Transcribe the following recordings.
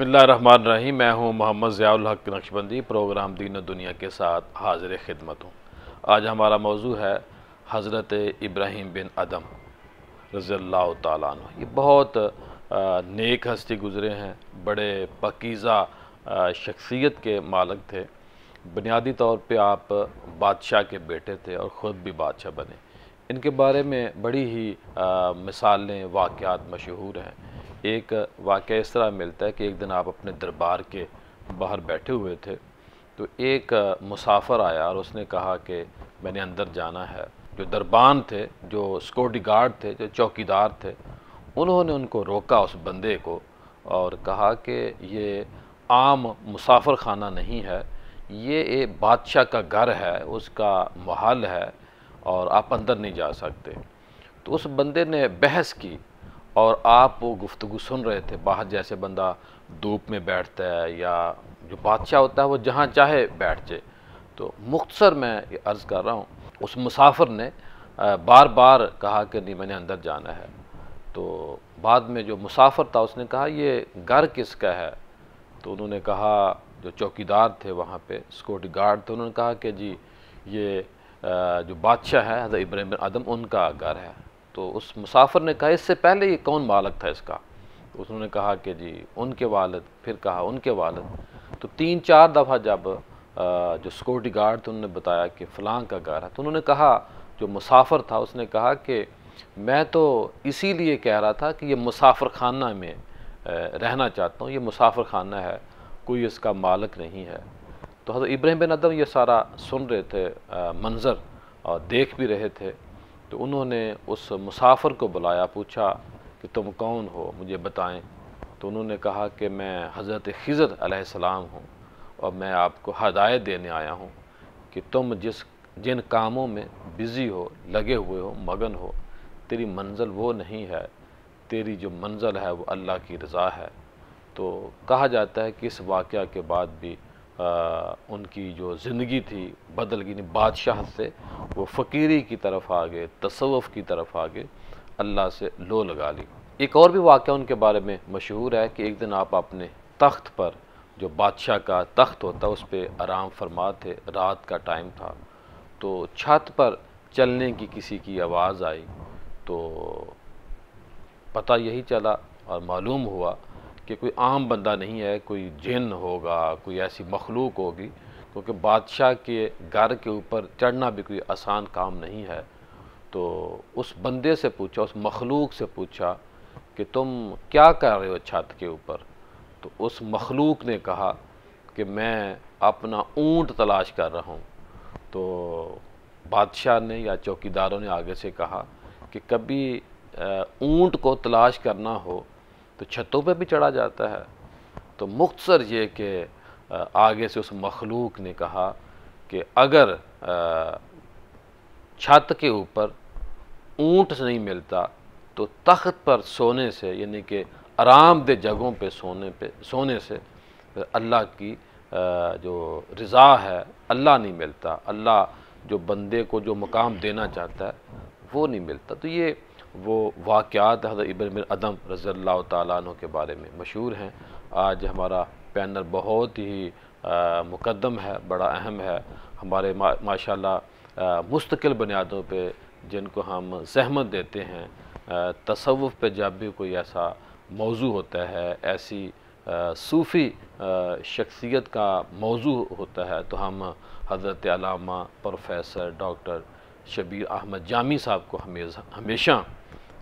बसमान रही मैं हूँ मोहम्मद ज़ियाल हक नक्शबंदी प्रोग्राम दीन दुनिया के साथ हाजिर खिदमत हूँ आज हमारा मौजू है हज़रत इब्राहिम बिन अदम रज़ल्ला तु ये बहुत नेक हस्ती गुज़रे हैं बड़े पकीज़ा शख्सियत के मालक थे बुनियादी तौर पे आप बादशाह के बेटे थे और ख़ुद भी बादशाह बने इनके बारे में बड़ी ही मिसालें वाक़ मशहूर हैं एक वाक़ इस तरह मिलता है कि एक दिन आप अपने दरबार के बाहर बैठे हुए थे तो एक मुसाफर आया और उसने कहा कि मैंने अंदर जाना है जो दरबान थे जो सिक्योरिटी गार्ड थे जो चौकीदार थे उन्होंने उनको रोका उस बंदे को और कहा कि ये आम मुसाफर खाना नहीं है ये एक बादशाह का घर है उसका महल है और आप अंदर नहीं जा सकते तो उस बंदे ने बहस की और आप वो गुफ्तु सुन रहे थे बाहर जैसे बंदा धूप में बैठता है या जो बादशाह होता है वो जहाँ चाहे बैठ जाए तो मुख्तर मैं अर्ज़ कर रहा हूँ उस मुसाफर ने बार बार कहा कि नहीं मैंने अंदर जाना है तो बाद में जो मुसाफर था उसने कहा ये घर किसका है तो उन्होंने कहा जो चौकीदार थे वहाँ पे सिक्योरिटी गार्ड थे उन्होंने कहा कि जी ये जो बादशाह है हज़रत इब्राहिम आदम उनका घर है तो उस मुसाफिर ने कहा इससे पहले ये कौन मालक था इसका उसने कहा कि जी उनके वालद फिर कहा उनके वालद तो तीन चार दफ़ा जब जो सिक्योरिटी गार्ड थे उन्होंने बताया कि फ़लाँ का घर है तो उन्होंने कहा जो मुसाफिर था उसने कहा कि मैं तो इसीलिए कह रहा था कि ये मुसाफिर खाना में रहना चाहता हूँ ये मुसाफिर खाना है कोई इसका मालक नहीं है तो हज़रत इब्राहिम बिन अदम ये सारा सुन रहे थे मंज़र और देख भी रहे थे तो उन्होंने उस मुसाफिर को बुलाया पूछा कि तुम कौन हो मुझे बताएं तो उन्होंने कहा कि मैं हज़रत ख़ज़र अलैहिस्सलाम हूँ और मैं आपको हदायत देने आया हूँ कि तुम जिस जिन कामों में बिज़ी हो लगे हुए हो मगन हो तेरी मंजिल वो नहीं है तेरी जो मंजिल है वो अल्लाह की रज़ा है तो कहा जाता है कि इस वाक़ के बाद भी आ, उनकी जो ज़िंदगी थी बदल गई बादशाह से वो फ़कीरी की तरफ आ गए तसवफ़ की तरफ आ गए अल्लाह से लो लगा ली एक और भी वाक़ उनके बारे में मशहूर है कि एक दिन आप अपने तख्त पर जो बादशाह का तख्त होता उस पर आराम फरमा थे रात का टाइम था तो छत पर चलने की किसी की आवाज़ आई तो पता यही चला और मालूम हुआ कि कोई आम बंदा नहीं है कोई जिन होगा कोई ऐसी मखलूक होगी क्योंकि बादशाह के घर के ऊपर चढ़ना भी कोई आसान काम नहीं है तो उस बंदे से पूछा उस मखलूक से पूछा कि तुम क्या कर रहे हो छत के ऊपर तो उस मखलूक ने कहा कि मैं अपना ऊँट तलाश कर रहा हूँ तो बादशाह ने या चौकीदारों ने आगे से कहा कि कभी ऊंट को तलाश करना हो तो छतों पे भी चढ़ा जाता है तो मुख्तर ये कि आगे से उस मखलूक ने कहा कि अगर छत के ऊपर ऊँट नहीं मिलता तो तख्त पर सोने से यानी कि आरामदेह जगहों पे सोने पे सोने से अल्लाह की जो रज़ा है अल्लाह नहीं मिलता अल्लाह जो बंदे को जो मुकाम देना चाहता है वो नहीं मिलता तो ये वो वाक़ात हज़रत इबन अदम रज़ल्ला तु के बारे में मशहूर हैं आज हमारा पैनल बहुत ही मुकदम है बड़ा अहम है हमारे मा माशा मुस्तकिल बुनियादों पर जिनको हम सहमत देते हैं तसव्वुफ पे जब भी कोई ऐसा मौजू होता है ऐसी सूफ़ी शख्सियत का मौजू होता है तो हम हज़रत प्रोफेसर डॉक्टर शबीर अहमद जामी साहब को हमेशा हमेशा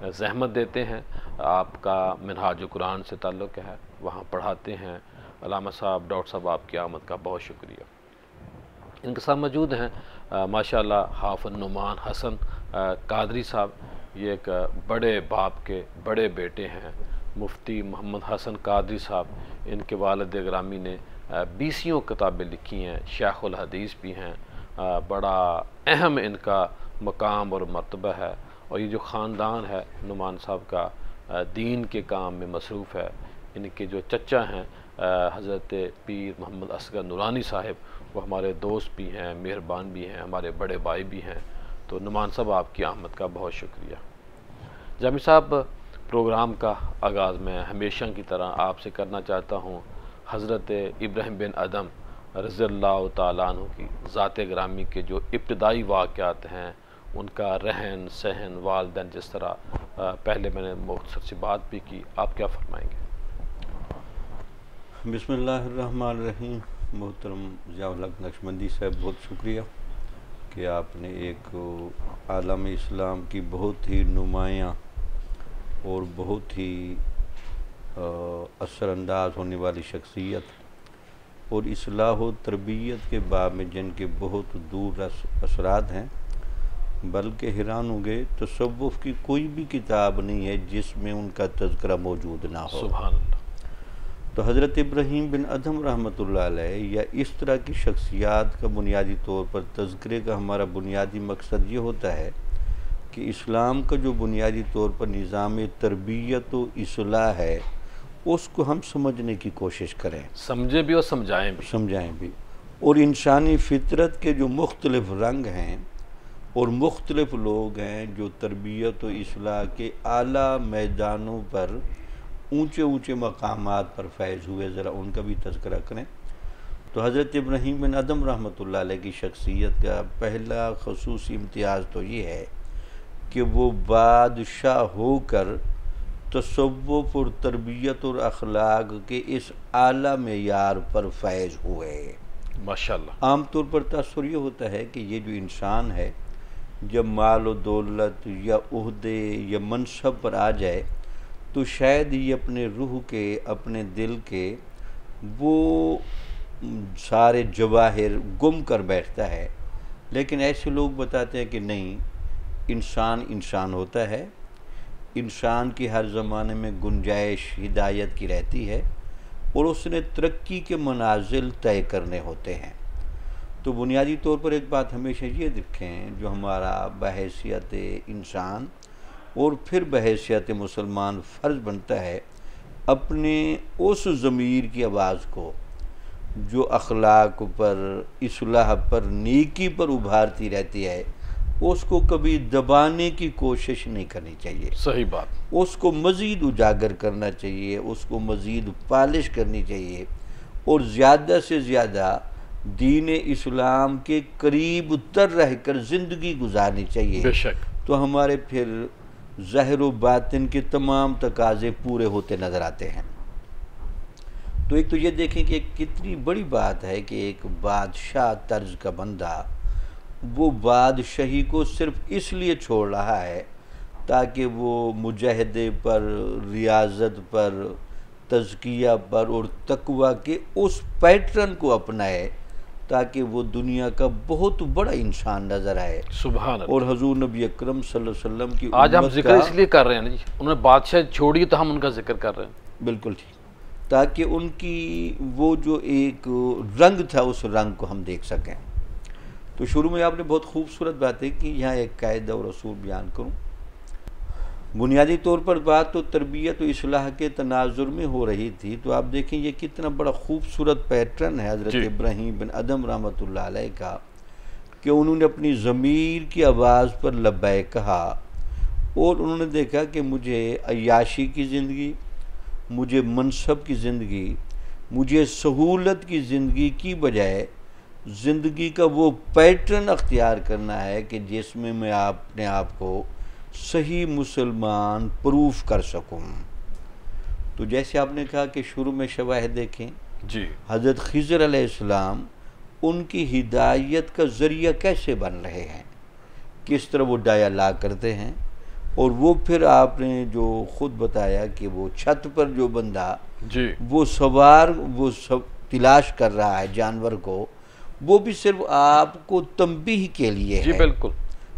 जहमत देते हैं आपका मिनहाज कुरान से ताल्लुक़ है वहाँ पढ़ाते हैं अलामा साहब डॉक्टर साहब आपकी आमद का बहुत शुक्रिया इनके साथ मौजूद हैं माशाल्लाह हाफन नुमान हसन कादरी साहब ये एक बड़े बाप के बड़े बेटे हैं मुफ्ती मोहम्मद हसन कादरी साहब इनके वालद ग्रामी ने बीसियों किताबें लिखी हैं शेखुल हदीस भी हैं बड़ा अहम इनका मकाम और मरतबा है और ये जो ख़ानदान है नुमान साहब का दीन के काम में मसरूफ़ है इनके जो चचा हैं हज़रत पीर मोहम्मद असगर नूरानी साहब वो हमारे दोस्त भी हैं मेहरबान भी हैं हमारे बड़े भाई भी हैं तो नुमान साहब आपकी आमद का बहुत शुक्रिया जामी साहब प्रोग्राम का आगाज़ मैं हमेशा की तरह आपसे करना चाहता हूँ हज़रत इब्राहिम बिन अदम रज़ी अल्लाह तु की ज़ात ग्रामी के जो इब्तदाई वाक़ात हैं उनका रहन सहन वालदेन जिस तरह पहले मैंने मुख्तर से बात भी की आप क्या फरमाएंगे बसमीम मोहतरम ज़ियालक नक्शबंदी साहब बहुत शुक्रिया कि आपने एक आलम इस्लाम की बहुत ही नुमाया और बहुत ही असरानंदाज होने वाली शख्सियत और असलाह तरबियत के बाब में जिनके बहुत दूर असरात हैं बल्कि हैरान होंगे तसवुफ़ की कोई भी किताब नहीं है जिसमें उनका तस्करा मौजूद ना हो तो हज़रत इब्राहिम बिन अदम रहमत या इस तरह की शख्सियात का बुनियादी तौर पर तस्करे का हमारा बुनियादी मकसद ये होता है कि इस्लाम का जो बुनियादी तौर पर निज़ाम तरबियत असलाह है उसको हम समझने की कोशिश करें समझें भी और समझाएं भी समझाएं भी और इंसानी फितरत के जो मुख्तलिफ रंग हैं और मुख्तलफ़ लोग हैं जो तरबियत और असलाह के अली मैदानों पर ऊँचे ऊँचे मकाम पर फैज़ हुए ज़रा उनका भी तस्करा करें तो हज़रत इब्राहिम बिन अदम रहमत की शख्सियत का पहला खसूस इम्तियाज़ तो ये है कि वो बादशाह होकर तसव्वुफ और तरबियत और अखलाक के इस आला मैार पर फैज़ हुए माशा आम तौर पर तसर ये होता है कि ये जो इंसान है जब माल व दौलत या उहदे या मनसब पर आ जाए तो शायद ये अपने रूह के अपने दिल के वो सारे जवाहिर गुम कर बैठता है लेकिन ऐसे लोग बताते हैं कि नहीं इंसान इंसान होता है इंसान की हर ज़माने में गुंजाइश हिदायत की रहती है और उसने तरक्की के मनाजिल तय करने होते हैं तो बुनियादी तौर पर एक बात हमेशा ये दिखें जो हमारा बहसीत इंसान और फिर बहसीत मुसलमान फ़र्ज़ बनता है अपने उस ज़मीर की आवाज़ को जो अखलाक पर असलाह पर नेकी पर उभारती रहती है उसको कभी दबाने की कोशिश नहीं करनी चाहिए सही बात उसको मज़ीद उजागर करना चाहिए उसको मज़ीद पालिश करनी चाहिए और ज़्यादा से ज़्यादा दीन इस्लाम के करीब उतर रहकर ज़िंदगी गुजारनी चाहिए बेशक तो हमारे फिर जहर बातिन के तमाम तकाजे पूरे होते नज़र आते हैं तो एक तो ये देखें कि कितनी बड़ी बात है कि एक बादशाह तर्ज का बंदा वो बादशाही को सिर्फ इसलिए छोड़ रहा है ताकि वो मुजहदे पर रियाजत पर तजकिया पर और तकवा के उस पैटर्न को अपनाए ताकि वो दुनिया का बहुत बड़ा इंसान नजर आए सुबह और हजूर नबी अक्रम वसल्लम की आज हम जिक्र इसलिए कर रहे हैं जी उन्होंने बादशाह छोड़ी तो हम उनका जिक्र कर रहे हैं बिल्कुल ठीक ताकि उनकी वो जो एक रंग था उस रंग को हम देख सकें तो शुरू में आपने बहुत खूबसूरत बातें की यहाँ एक कायदा और असूल बयान करूँ बुनियादी तौर पर बात तो तरबियत असलाह के तनाजुर में हो रही थी तो आप देखें यह कितना बड़ा खूबसूरत पैटर्न है हज़रत इब्राहिम बिन अदम रहमत का कि उन्होंने अपनी ज़मीर की आवाज़ पर लब्बे कहा और उन्होंने देखा कि मुझे अयाशी की ज़िंदगी मुझे मनसब की ज़िंदगी मुझे सहूलत की ज़िंदगी की बजाय ज़िंदगी का वो पैटर्न अख्तियार करना है कि जिसमें मैं अपने आप को सही मुसलमान प्रूफ कर सकूं तो जैसे आपने कहा कि शुरू में शवाह देखें जी हज़रत खिजर अलैहिस्सलाम उनकी हिदायत का ज़रिया कैसे बन रहे हैं किस तरह वो डाया ला करते हैं और वो फिर आपने जो खुद बताया कि वो छत पर जो बंदा जी वो सवार वो सब तलाश कर रहा है जानवर को वो भी सिर्फ आपको तंबी के लिए जी है। बिल्कुल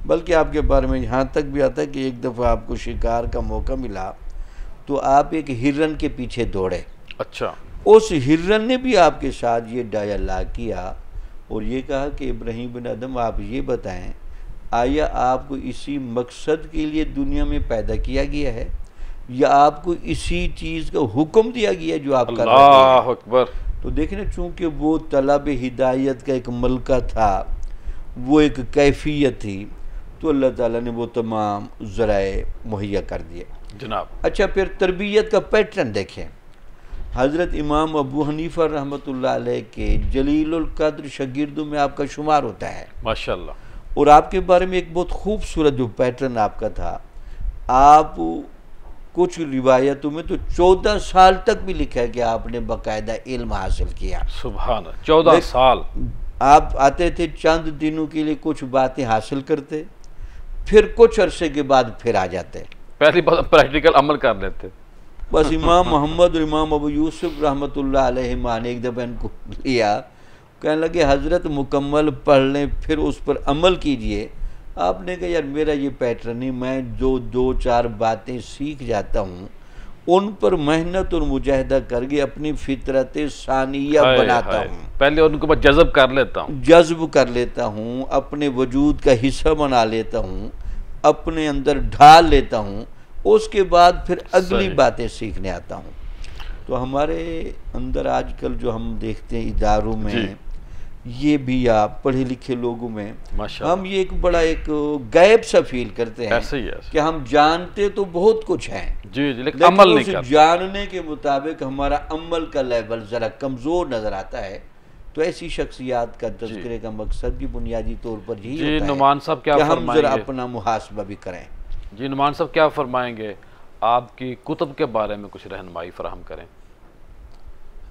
बल्कि आपके बारे में यहाँ तक भी आता है कि एक दफ़ा आपको शिकार का मौका मिला तो आप एक हिरन के पीछे दौड़े अच्छा उस हिरन ने भी आपके साथ ये डायलॉग किया और ये कहा कि इब्राहिम बिन आदम आप ये बताएं आया आपको इसी मकसद के लिए दुनिया में पैदा किया गया है या आपको इसी चीज़ का हुक्म दिया गया जो आप कर रहे अकबर तो देखने चूँकि वो तलब हिदायत का एक मलका था वो एक कैफियत थी तो अल्लाह ताला ने वो तमाम ज़राए मुहैया कर दिए जनाब अच्छा फिर तरबियत का पैटर्न देखें हज़रत इमाम अबू हनीफ़ा रहमत के जलीलकद्र शगिर्दों में आपका शुमार होता है माशाल्लाह और आपके बारे में एक बहुत खूबसूरत जो पैटर्न आपका था आप कुछ रिवायतों में तो चौदह साल तक भी लिखा है कि आपने बाकायदा इल्म हासिल किया सुबह चौदह साल आप आते थे चंद दिनों के लिए कुछ बातें हासिल करते फिर कुछ अरसे के बाद फिर आ जाते पहली बात प्रैक्टिकल अमल कर लेते बस इमाम मोहम्मद और इमाम अबू यूसुफ रहमत ने एक दफ़ा इनको लिया कहने लगे हज़रत मुकम्मल पढ़ लें फिर उस पर अमल कीजिए आपने कहा यार मेरा ये पैटर्न है मैं जो दो चार बातें सीख जाता हूँ उन पर मेहनत और मुजाहिदा करके अपनी फितरत सानिया बनाता हूँ पहले उनको मैं जज्ब कर लेता हूँ जज्ब कर लेता हूँ अपने वजूद का हिस्सा बना लेता हूँ अपने अंदर ढाल लेता हूँ उसके बाद फिर अगली बातें सीखने आता हूँ तो हमारे अंदर आजकल जो हम देखते हैं इदारों में ये भी आप पढ़े लिखे लोगों में हम ये एक बड़ा एक गैप सा फील करते हैं ऐसे ही ऐसे। कि हम जानते तो बहुत कुछ है जी जी लेकिन अमल नहीं करते जानने के मुताबिक हमारा अमल का लेवल ज़रा कमज़ोर नज़र आता है तो ऐसी शख्सियात का तस्करे का मकसद भी बुनियादी तौर पर यही होता नुमान साहब क्या हम ज़रा अपना मुहासबा भी करें जी नुमान साहब क्या फरमाएंगे आपकी कुतुब के बारे में कुछ रहनमाई फराहम करें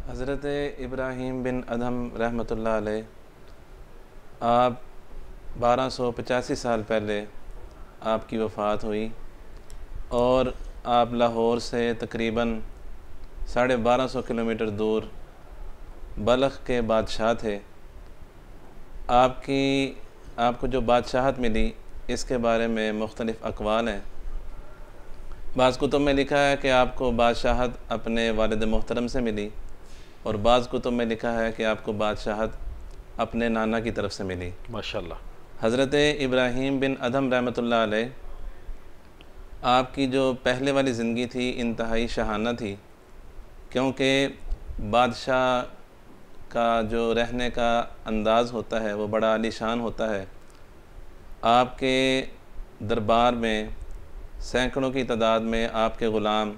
हज़रत इब्राहीम बिन अदम रहमत आप बारह सौ पचासी साल पहले आपकी वफ़ात हुई और आप लाहौर से तकरीबन साढ़े बारह सौ किलोमीटर दूर बलख के बादशाह थे आपकी आपको जो बादशाहत मिली इसके बारे में मुख्तलिफ़ अकवाल हैं बाज़ कुतुब में लिखा है कि आपको बादशाहत अपने वालद मोहतरम से मिली और बाज़ को तो लिखा है कि आपको बादशाहत अपने नाना की तरफ से मिली माशाल्लाह हज़रत इब्राहिम बिन अदम रहमत आपकी जो पहले वाली ज़िंदगी थी इंतहाई शहाना थी क्योंकि बादशाह का जो रहने का अंदाज़ होता है वो बड़ा आलिशान होता है आपके दरबार में सैकड़ों की तादाद में आपके ग़ुलाम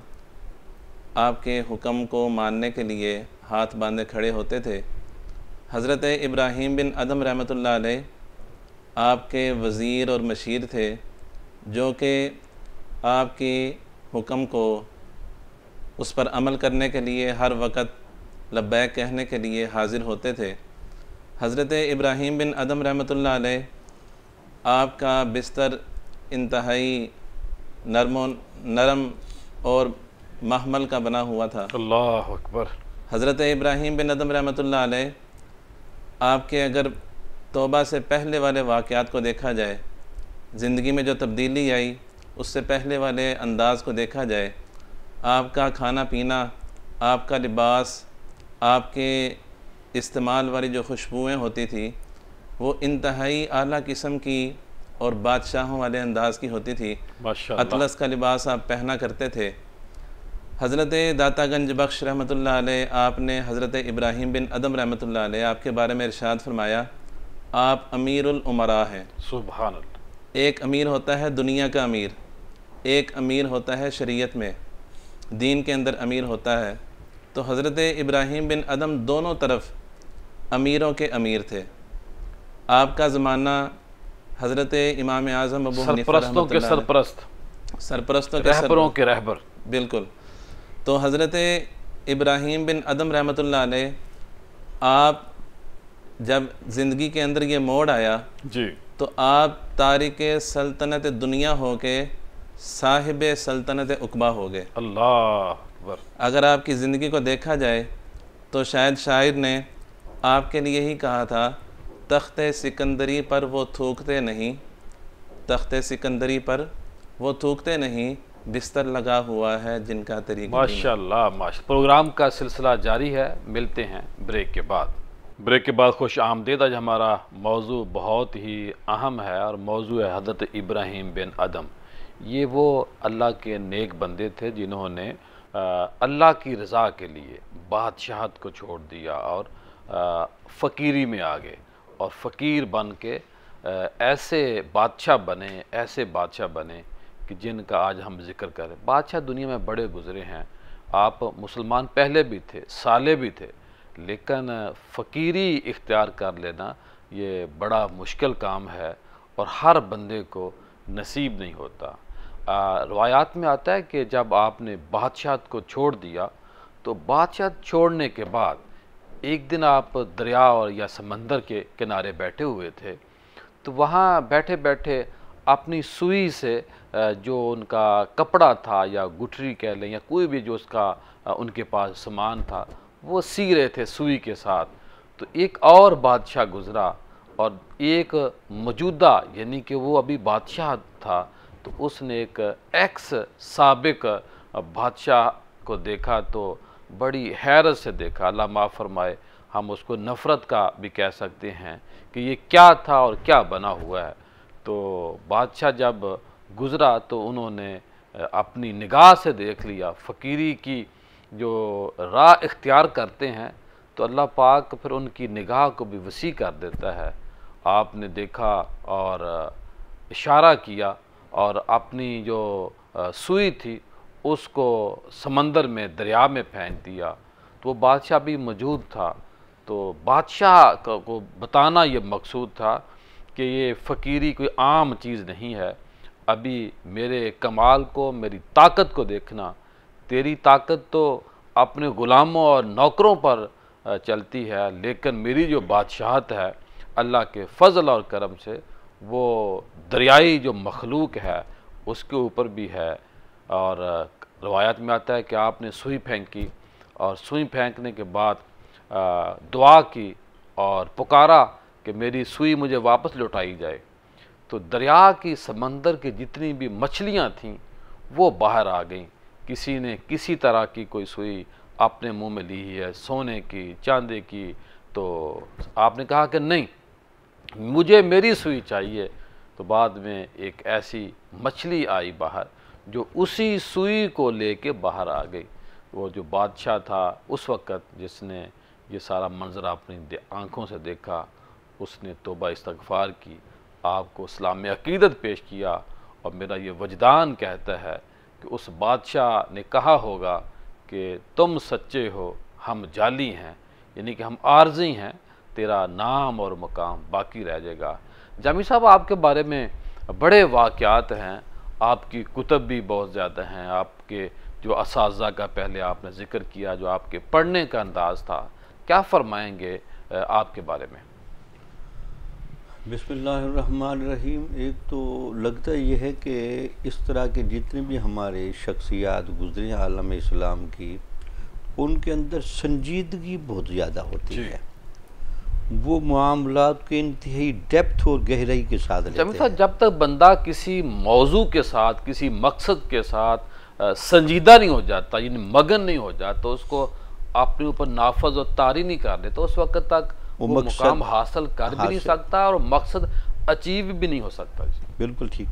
आपके हुक्म को मानने के लिए हाथ बांधे खड़े होते थे हज़रत इब्राहीम बिन अदम रहमत आपके वज़ीर और मशीर थे जो कि आपके हुक्म को उस पर अमल करने के लिए हर वक्त लबैक कहने के लिए हाज़िर होते थे हज़रत इब्राहीम बिन अदम रहमत आपका बिस्तर इंतहाई नरम नरम और महमल का बना हुआ था अल्लाह अकबर हज़रत इब्राहिम बिन नदम रहमत आपके अगर तोबा से पहले वाले वाक़ात को देखा जाए ज़िंदगी में जो तब्दीली आई उससे पहले वाले अंदाज़ को देखा जाए आपका खाना पीना आपका लिबास आपके इस्तेमाल वाली जो खुशबुएँ होती थी वो इंतहाई आला किस्म की और बादशाहों वाले अंदाज़ की होती थी अतलस का लिबास आप पहना करते थे हज़रत दातागंज बख्श रहमत आपने हज़रत इब्राहिम बिन अदम रहमत आपके बारे में इरशाद फरमाया आप उमरा हैं सुबह एक अमीर होता है दुनिया का अमीर एक अमीर होता है शरीयत में दीन के अंदर अमीर होता है तो हज़रत इब्राहिम बिन अदम दोनों तरफ अमीरों के अमीर थे आपका ज़माना हज़रत इमाम आज़म अबू सरपरस्तों के सरपरस्त सरपरस्तों के के रहबर बिल्कुल तो हज़रत इब्राहीम बिन अदम रहमत आप जब ज़िंदगी के अंदर ये मोड़ आया जी तो आप तारिक सल्तनत दुनिया हो के साहिब सल्तनत उकबा हो गए अल्लाह अगर आपकी ज़िंदगी को देखा जाए तो शायद शायर ने आपके लिए ही कहा था तख्त सिकंदरी पर वो थूकते नहीं तख्त सिकंदरी पर वो थूकते नहीं बिस्तर लगा हुआ है जिनका तरीका माशाल्लाह माशा प्रोग्राम का सिलसिला जारी है मिलते हैं ब्रेक के बाद ब्रेक के बाद खुश आमदेद आज हमारा मौजू बहुत ही अहम है और मौजू है हजरत इब्राहिम बिन अदम ये वो अल्लाह के नेक बंदे थे जिन्होंने अल्लाह की रज़ा के लिए बादशाहत को छोड़ दिया और आ, फ़कीरी में आ गए और फ़कीर बन के ऐसे बादशाह बने ऐसे बादशाह बने कि जिनका आज हम जिक्र करें बादशाह दुनिया में बड़े गुजरे हैं आप मुसलमान पहले भी थे साले भी थे लेकिन फ़कीरी इख्तियार कर लेना ये बड़ा मुश्किल काम है और हर बंदे को नसीब नहीं होता रवायात में आता है कि जब आपने बादशाह को छोड़ दिया तो बादशाह छोड़ने के बाद एक दिन आप दरिया और या समंदर के किनारे बैठे हुए थे तो वहाँ बैठे बैठे अपनी सुई से जो उनका कपड़ा था या गुठरी कह लें या कोई भी जो उसका उनके पास सामान था वो सी रहे थे सुई के साथ तो एक और बादशाह गुज़रा और एक मौजूदा यानी कि वो अभी बादशाह था तो उसने एक एक्स सबक बादशाह को देखा तो बड़ी हैरत से देखा अल्लाह माफ़ फरमाए हम उसको नफ़रत का भी कह सकते हैं कि ये क्या था और क्या बना हुआ है तो बादशाह जब गुज़रा तो उन्होंने अपनी निगाह से देख लिया फ़कीरी की जो राह इख्तियार करते हैं तो अल्लाह पाक फिर उनकी निगाह को भी वसी कर देता है आपने देखा और इशारा किया और अपनी जो सुई थी उसको समंदर में दरिया में फेंक दिया तो वो बादशाह भी मौजूद था तो बादशाह को बताना ये मकसूद था कि ये फ़कीरी कोई आम चीज़ नहीं है अभी मेरे कमाल को मेरी ताकत को देखना तेरी ताकत तो अपने ग़ुलामों और नौकरों पर चलती है लेकिन मेरी जो बादशाहत है अल्लाह के फ़ज़ल और करम से वो दरियाई जो मखलूक है उसके ऊपर भी है और रवायत में आता है कि आपने सुई फेंकी और सुई फेंकने के बाद दुआ की और पुकारा कि मेरी सुई मुझे वापस लौटाई जाए तो दरिया की समंदर की जितनी भी मछलियाँ थीं वो बाहर आ गईं किसी ने किसी तरह की कोई सुई अपने मुंह में ली है सोने की चांदे की तो आपने कहा कि नहीं मुझे मेरी सुई चाहिए तो बाद में एक ऐसी मछली आई बाहर जो उसी सुई को लेके बाहर आ गई वो जो बादशाह था उस वक़्त जिसने ये सारा मंजर अपनी आँखों से देखा उसने तोबा इस्तगफ़ार की आपको इस्लाम में अकीदत पेश किया और मेरा ये वजदान कहता है कि उस बादशाह ने कहा होगा कि तुम सच्चे हो हम जाली हैं यानी कि हम आर्जी हैं तेरा नाम और मकाम बाकी रह जाएगा जामी साहब आपके बारे में बड़े वाक़ात हैं आपकी कुतब भी बहुत ज़्यादा हैं आपके जो इस का पहले आपने ज़िक्र किया जो आपके पढ़ने का अंदाज़ था क्या फ़रमाएंगे आपके बारे में बिसमीम एक तो लगता यह है कि इस तरह के जितने भी हमारे शख्सियात गुजरे आलम इस्लाम की उनके अंदर संजीदगी बहुत ज़्यादा होती है वो मामला के इंतहाई डेप्थ और गहराई के साथ लेते हैं। जब तक बंदा किसी मौजू के साथ किसी मकसद के साथ संजीदा नहीं हो जाता यानी मगन नहीं हो जाता उसको अपने ऊपर नाफज और तारी नहीं कर देता तो उस वक्त तक वो, वो मकसद, मकाम हासिल कर भी नहीं सकता और मकसद अचीव भी नहीं हो सकता जी बिल्कुल ठीक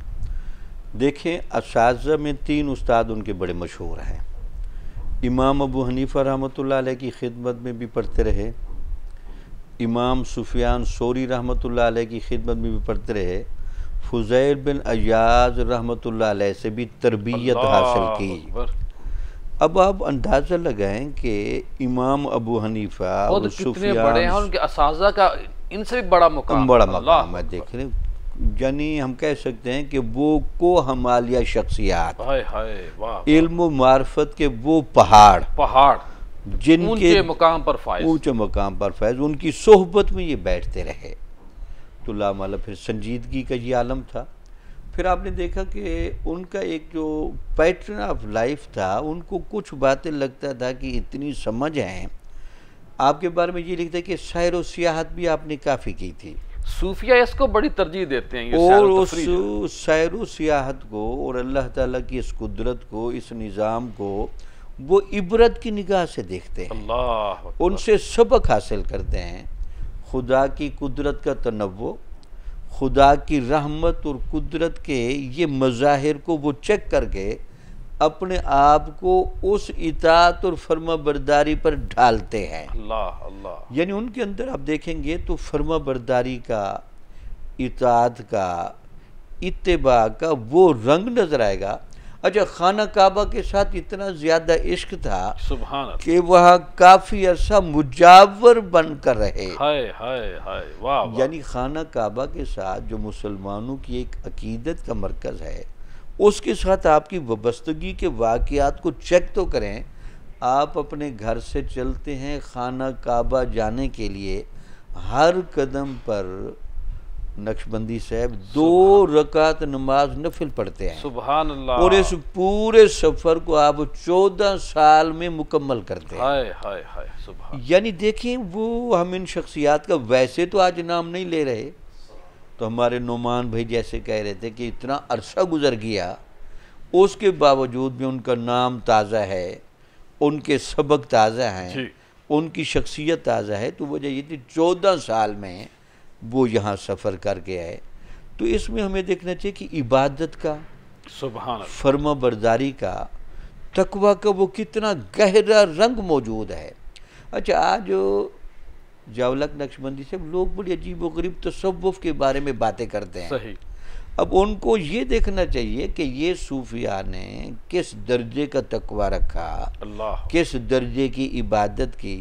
देखें इस में तीन उस्ताद उनके बड़े मशहूर हैं इमाम अबू हनीफ़ा रहमत की खिदमत में भी पढ़ते रहे इमाम सुफियान सोरी रहमत की खिदमत में भी पढ़ते रहे फ़ुज़ैर बिन अयाज रहमत से भी तरबियत हासिल की अब आप अंदाज़ा लगाएं कि इमाम अबू हनीफा तो और बड़े हैं उनके असाजा का इनसे भी बड़ा मुकाम बड़ा मुकाम है देख रहे यानी हम कह सकते हैं कि वो को हमालिया शख्सियात इल्म मार्फत के वो पहाड़ पहाड़ जिनके मुकाम पर फैज ऊंचे मुकाम पर फैज उनकी सोहबत में ये बैठते रहे तो लामाला फिर संजीदगी का ये आलम था फिर आपने देखा कि उनका एक जो पैटर्न ऑफ लाइफ था उनको कुछ बातें लगता था कि इतनी समझ आए आपके बारे में ये लिखता है कि शायर व सियाहत भी आपने काफ़ी की थी सूफिया इसको बड़ी तरजीह देते हैं और उस सैर सियाहत को और अल्लाह ताला की इस कुदरत को इस निज़ाम को वो इबरत की निगाह से देखते हैं अल्लाह उनसे सबक हासिल करते हैं खुदा की कुदरत का तनवो खुदा की रहमत और कुदरत के ये मज़ाहिर को वो चेक करके अपने आप को उस इतात और फर्मा बरदारी पर ढालते हैं यानी उनके अंदर आप देखेंगे तो फर्मा बरदारी का इतात का इतबा का वो रंग नज़र आएगा अच्छा खाना काबा के साथ इतना ज़्यादा इश्क था कि वह काफ़ी अरसा मुजावर बनकर रहे हाय हाय हाय वाह यानी खाना काबा के साथ जो मुसलमानों की एक अकीदत का मरकज़ है उसके साथ आपकी वबस्तगी के वाक़ात को चेक तो करें आप अपने घर से चलते हैं खाना काबा जाने के लिए हर कदम पर नक्शबंदी साहब दो रकात नमाज नफिल पढ़ते हैं सुबह अल्लाह और इस पूरे सफ़र को आप चौदह साल में मुकम्मल करते हैं हाय हाय हाय सुबह यानी देखें वो हम इन शख्सियात का वैसे तो आज नाम नहीं ले रहे तो हमारे नुमान भाई जैसे कह रहे थे कि इतना अरसा गुजर गया उसके बावजूद भी उनका नाम ताज़ा है उनके सबक ताज़ा हैं उनकी शख्सियत ताज़ा है तो वजह ये थी चौदह साल में वो यहाँ सफ़र करके आए तो इसमें हमें देखना चाहिए कि इबादत का सुबह फर्मा बरदारी का तकवा का वो कितना गहरा रंग मौजूद है अच्छा आज जावलक नक्शबंदी से लोग बड़ी अजीब वरीब तसवुफ़ के बारे में बातें करते हैं सही अब उनको ये देखना चाहिए कि ये सूफिया ने किस दर्जे का तकवा रखा किस दर्जे की इबादत की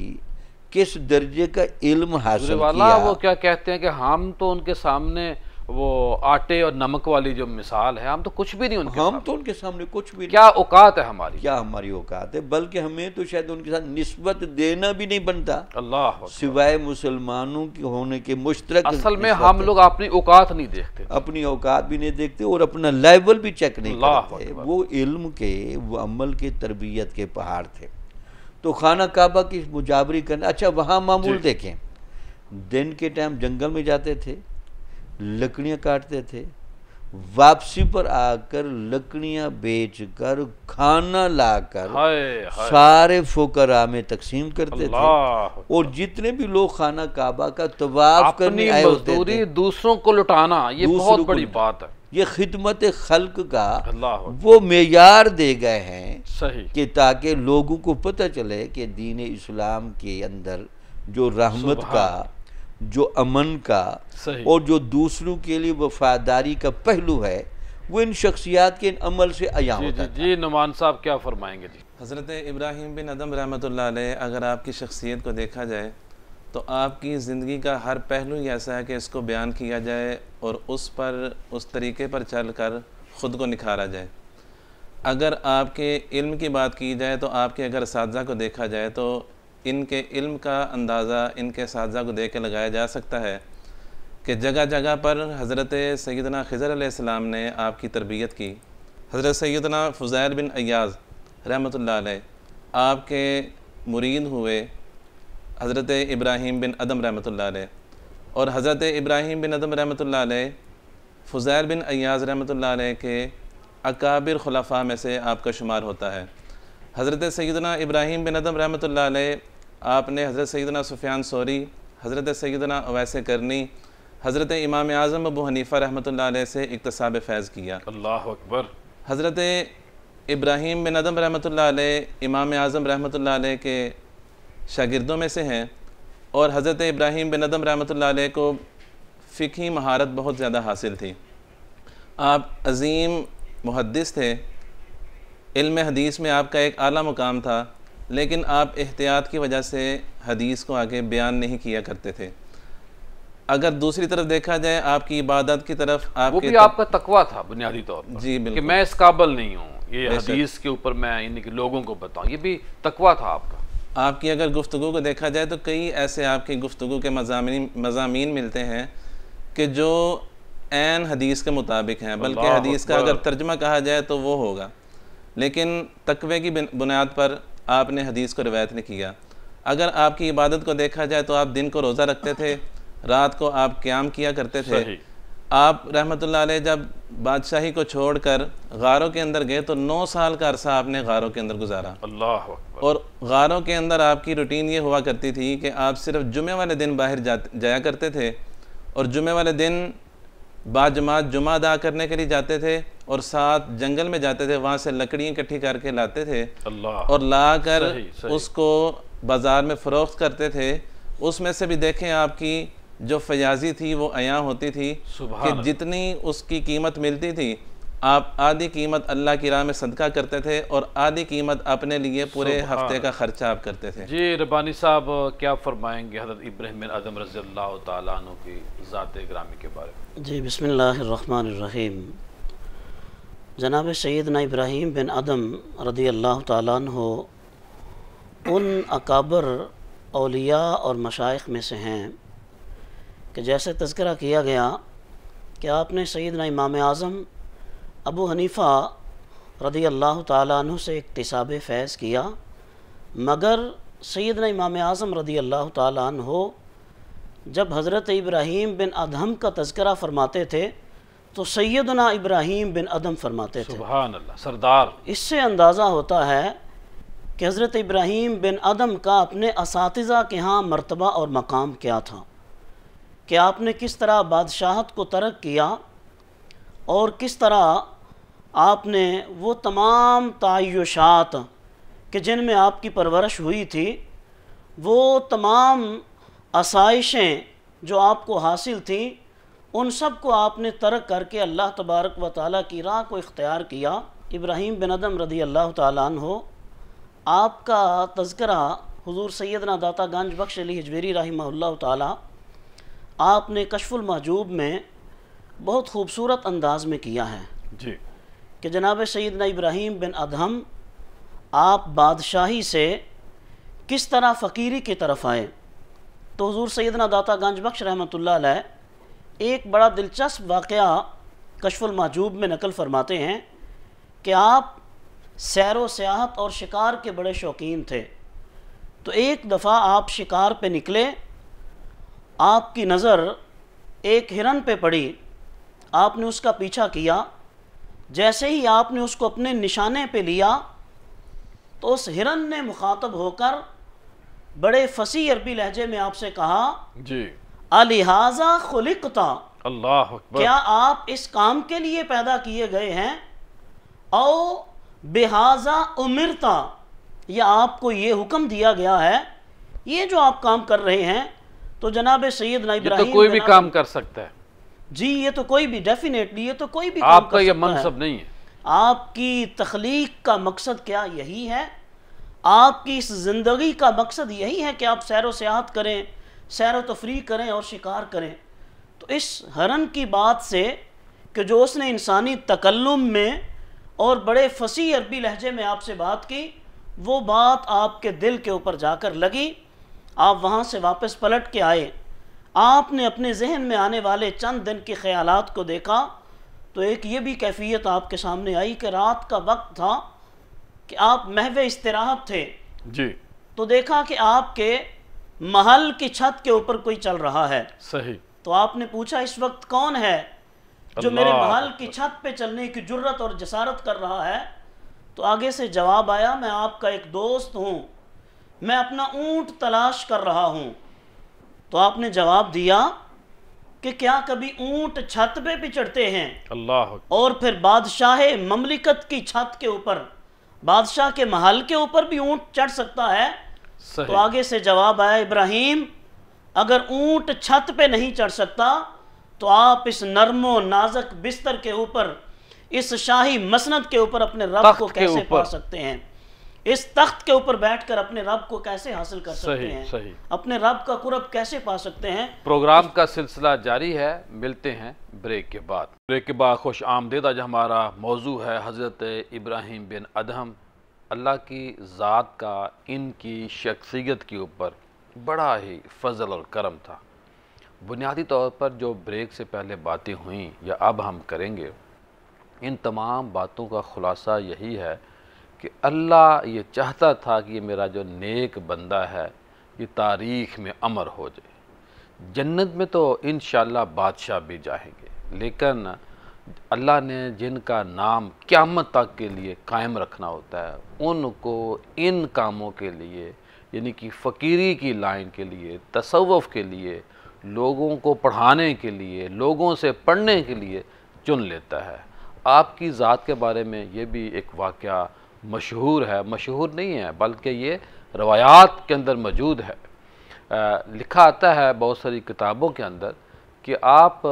किस दर्जे का इल्म हासिल किया वो क्या कहते हैं कि हम तो उनके सामने वो आटे और नमक वाली जो मिसाल है हम तो कुछ भी नहीं उनके हम तो उनके सामने कुछ भी क्या औकात है हमारी क्या हमारी औकात है बल्कि हमें तो शायद उनके साथ नस्बत देना भी नहीं बनता अल्लाह सिवाय मुसलमानों के होने के मुश्तरक असल में हम लोग अपनी औकात नहीं देखते अपनी औकात भी नहीं देखते और अपना लेवल भी चेक नहीं करते वो इल्म के वो अमल के तरबियत के पहाड़ थे तो खाना काबा की मुजावरी करना अच्छा वहाँ मामूल देखें दिन के टाइम जंगल में जाते थे लकड़ियाँ काटते थे वापसी पर आकर लकड़ियाँ बेचकर खाना लाकर हाय, सारे फोकरा में तकसीम करते थे और जितने भी लोग खाना काबा का तवाफ करने आए होते थे दूसरों को लुटाना ये बहुत बड़ी बात है ये खिदमत खल्क का वो मैार दे गए हैं सही कि ताकि लोगों को पता चले कि दीन इस्लाम के अंदर जो रहमत का जो अमन का और जो दूसरों के लिए वफादारी का पहलू है वो इन शख्सियात के इन अमल से आया जी, होता जी, जी नुमान साहब क्या फरमाएंगे जी हज़रत इब्राहिम बिन अदम रहमत अगर आपकी शख्सियत को देखा जाए तो आपकी ज़िंदगी का हर पहलू ही ऐसा है कि इसको बयान किया जाए और उस पर उस तरीके पर चल कर ख़ुद को निखारा जाए अगर आपके इल्म की बात की जाए तो आपके अगर साजा को देखा जाए तो इनके इल्म का अंदाज़ा इनके साजा को देख के लगाया जा सकता है कि जगह जगह पर हज़रत सैदना ख़ज़र आसमाम ने आपकी तरबियत की हज़रत सैदना फ़ुज़ैर बिन अयाज़ रहमत आपके मुरीद हुए हज़रत इब्राहीम बिन अदम रहमत और हज़रत इब्राहीम बिन अदम रहमत फ़ुज़ैर बिन अयाज़ रहमत के अकाबिर खलफा में से आपका शुमार होता है हज़रत सैदना इब्राहीम बिन अदम रहमत आपने हज़रत सैदना सुफियान सोरी हज़रत सैदना अवैस करनी हज़रत इमाम आज़म अबू हनीफ़ा रहमत से इकतसाब फैज़ किया अल्लाह अकबर हज़रत इब्राहिम बिन अदम रहमत इमाम आज़म रहमत के शागिर्दों में से हैं और हज़रत इब्राहिम बिन अदम रहमत को फ़िकी महारत बहुत ज़्यादा हासिल थी आप अजीम मुहदस थे इल्म हदीस में आपका एक आला मुकाम था लेकिन आप एहतियात की वजह से हदीस को आगे बयान नहीं किया करते थे अगर दूसरी तरफ देखा जाए आपकी इबादत की तरफ आप वो भी तर... आपका तकवा था बुनियादी तौर पर जी बिल्कुल कि मैं इस काबल नहीं हूँ ये हदीस के ऊपर मैं यानी कि लोगों को बताऊँ ये भी तकवा था आपका आपकी अगर गुफ्तु को देखा जाए तो कई ऐसे आपकी गुफ्तु के मजामी मिलते हैं कि जो एन हदीस के मुताबिक हैं बल्कि हदीस का अगर तर्जमा कहा जाए तो वो होगा लेकिन तकवे की बुनियाद पर आपने हदीस को रिवायत नहीं किया अगर आपकी इबादत को देखा जाए तो आप दिन को रोज़ा रखते थे रात को आप क्याम किया करते थे आप रहमत जब बादशाही को छोड़ कर गारों के अंदर गए तो नौ साल का अरसा आपने गारों के अंदर गुजारा अल्लाह और गारों के अंदर आपकी रूटीन ये हुआ करती थी कि आप सिर्फ जुमे वाले दिन बाहर जा जाया करते थे और जुमे वाले दिन बाद जमात जुमा अदा करने के लिए जाते थे और साथ जंगल में जाते थे वहाँ से लकड़ियाँ इकट्ठी करके लाते थे और ला कर सही, सही। उसको बाज़ार में फ़रोख्त करते थे उसमें से भी देखें आपकी जो फयाजी थी वो अया होती थी कि जितनी उसकी कीमत मिलती थी आप आधी कीमत अल्लाह की राह में सदका करते थे और आधी कीमत अपने लिए पूरे हफ्ते का खर्चा आप करते थे जी रबानी साहब क्या फरमाएंगे हजरत इब्राहिम आदम रज़ी तु की ज़ात ग्रामी के बारे में जी बसमीम जनाब ना इब्राहिम बिन आदम रदी अल्लाह तु उन अकाबर अलिया और मशाइ में से हैं कि जैसे तस्करा किया गया कि आपने ना इमाम आज़म अबू हनीफ़ा रदी अल्लाह तु से इकतसाब फैज़ किया मगर ना इमाम आज़म रदी अल्लाह तु जब हज़रत इब्राहीम बिन अदहम का तस्करा फरमाते थे तो सैदना इब्राहीम बिन अदम फरमाते थे सरदार इससे अंदाज़ा होता है कि हज़रत इब्राहीम बिन अदम का अपने इस के यहाँ मरतबा और मकाम क्या था कि आपने किस तरह बादशाहत को तर्क किया और किस तरह आपने वो तमाम तयशात के जिनमें आपकी परवरिश हुई थी वो तमाम आसाइशें जो आपको हासिल थी उन सब को आपने तर्क करके अल्लाह तबारक व ताली की राह को इख्तियार किया इब्राहिम बिन अदम रदी अल्लाह तन हो आपका तस्करा हज़ूर सैदना दाता गंज बख्श अली हिजवेरी रही तला आपने कशफुल महजूब में बहुत खूबसूरत अंदाज में किया है जी कि जनाब सैदना इब्राहिम बिन अदहम आप बादशाही से किस तरह फ़कीरी की तरफ आए तो हजूर सैदना दाता गंज बख्श रहमत एक बड़ा दिलचस्प वाक़ कशफुल महजूब में नकल फरमाते हैं कि आप सैर सियाहत और शिकार के बड़े शौकीन थे तो एक दफ़ा आप शिकार पे निकले आपकी नज़र एक हिरन पे पड़ी आपने उसका पीछा किया जैसे ही आपने उसको अपने निशाने पे लिया तो उस हिरन ने मुखातब होकर बड़े फसी अरबी लहजे में आपसे कहा जी अलिहाजा खुलिकता अल्लाह क्या आप इस काम के लिए पैदा किए गए हैं औ बेहाजा उमिरता या आपको ये हुक्म दिया गया है ये जो आप काम कर रहे हैं तो जनाब सैद ना तो इब्राहिम तो कोई भी काम कर सकता है जी ये तो कोई भी डेफिनेटली ये तो कोई भी आपका ये मनसब नहीं है आपकी तख्लीक का मकसद क्या यही है आपकी इस ज़िंदगी का मकसद यही है कि आप सैर सियाहत करें सैर तफरी करें और शिकार करें तो इस हरन की बात से कि जो उसने इंसानी तकल्लुम में और बड़े फसी अरबी लहजे में आपसे बात की वो बात आपके दिल के ऊपर जाकर लगी आप वहाँ से वापस पलट के आए आपने अपने जहन में आने वाले चंद दिन के ख्यालात को देखा तो एक ये भी कैफियत आपके सामने आई कि रात का वक्त था कि आप महव इसराहत थे जी तो देखा कि आपके महल की छत के ऊपर कोई चल रहा है सही तो आपने पूछा इस वक्त कौन है जो मेरे महल की छत पे चलने की जुर्रत और जसारत कर रहा है तो आगे से जवाब आया मैं आपका एक दोस्त हूँ मैं अपना ऊंट तलाश कर रहा हूं तो आपने जवाब दिया कि क्या कभी ऊंट छत पे भी चढ़ते हैं अल्लाह और फिर बादशाह ममलिकत की छत के ऊपर बादशाह के महल के ऊपर भी ऊंट चढ़ सकता है तो आगे से जवाब आया इब्राहिम अगर ऊंट छत पे नहीं चढ़ सकता तो आप इस नरमो नाजक बिस्तर के ऊपर इस शाही मसनद के ऊपर अपने रब को कैसे पा सकते हैं इस तख्त के ऊपर बैठकर अपने रब को कैसे हासिल कर सकते सही, हैं सही। अपने रब का कुरब कैसे पा सकते हैं प्रोग्राम का सिलसिला जारी है मिलते हैं ब्रेक के बाद ब्रेक के बाद खुश आमदेद आज हमारा मौजू है हज़रत इब्राहिम बिन अदहम अल्लाह की ज़ात का इनकी शख्सियत के ऊपर बड़ा ही फजल और करम था बुनियादी तौर पर जो ब्रेक से पहले बातें हुई या अब हम करेंगे इन तमाम बातों का ख़ुलासा यही है कि अल्लाह ये चाहता था कि ये मेरा जो नेक बंदा है ये तारीख़ में अमर हो जाए जन्नत में तो इन बादशाह भी जाएंगे लेकिन अल्लाह ने जिनका नाम क़्यामत तक के लिए कायम रखना होता है उनको इन कामों के लिए यानी कि फ़कीरी की लाइन के लिए तसवफ़ के लिए लोगों को पढ़ाने के लिए लोगों से पढ़ने के लिए चुन लेता है आपकी ज़ात के बारे में ये भी एक वाक़ मशहूर है मशहूर नहीं है बल्कि ये रवायात के अंदर मौजूद है आ, लिखा आता है बहुत सारी किताबों के अंदर कि आप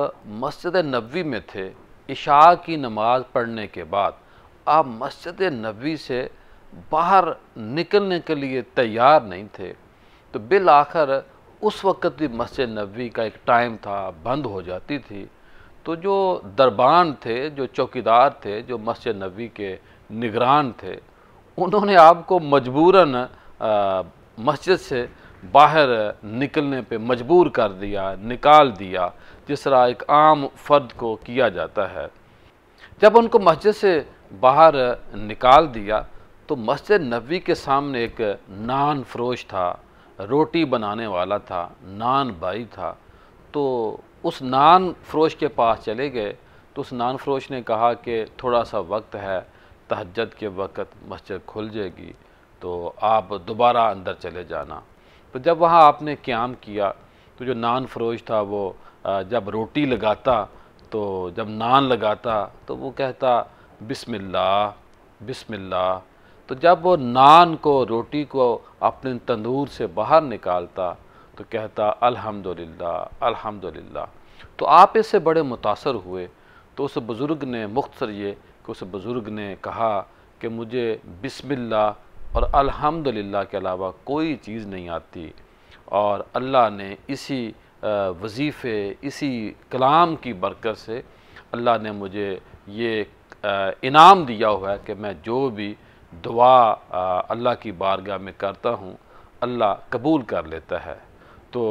मस्जिद नबी में थे इशा की नमाज पढ़ने के बाद आप मस्जिद नबी से बाहर निकलने के लिए तैयार नहीं थे तो बिल आखिर उस वक़्त भी मस्जिद नबी का एक टाइम था बंद हो जाती थी तो जो दरबान थे जो चौकीदार थे जो मस्जिद नबी के निगरान थे उन्होंने आपको मजबूरन मस्जिद से बाहर निकलने पे मजबूर कर दिया निकाल दिया जिस तरह एक आम फ़र्द को किया जाता है जब उनको मस्जिद से बाहर निकाल दिया तो मस्जिद नबी के सामने एक नान फरोश था रोटी बनाने वाला था नान बाई था तो उस नान फरोश के पास चले गए तो उस नान फरोश ने कहा कि थोड़ा सा वक्त है तहजद के वक़्त मस्जिद खुल जाएगी तो आप दोबारा अंदर चले जाना तो जब वहाँ आपने क्याम किया तो जो नान फरोश था वो जब रोटी लगाता तो जब नान लगाता तो वो कहता बिस्मिल्लाह बिस्मिल्लाह तो जब वो नान को रोटी को अपने तंदूर से बाहर निकालता तो कहता अल्हम्दुलिल्लाह अल्हम्दुलिल्लाह तो आप इससे बड़े मुतासर हुए तो उस बुज़ुर्ग ने मुख्तर ये कि उस बुज़ुर्ग ने कहा कि मुझे बिस्मिल्लाह और अल्हम्दुलिल्लाह के अलावा कोई चीज़ नहीं आती और अल्लाह ने इसी वजीफ़े इसी कलाम की बरकत से अल्लाह ने मुझे ये इनाम दिया हुआ है कि मैं जो भी दुआ अल्लाह की बारगाह में करता हूँ अल्लाह कबूल कर लेता है तो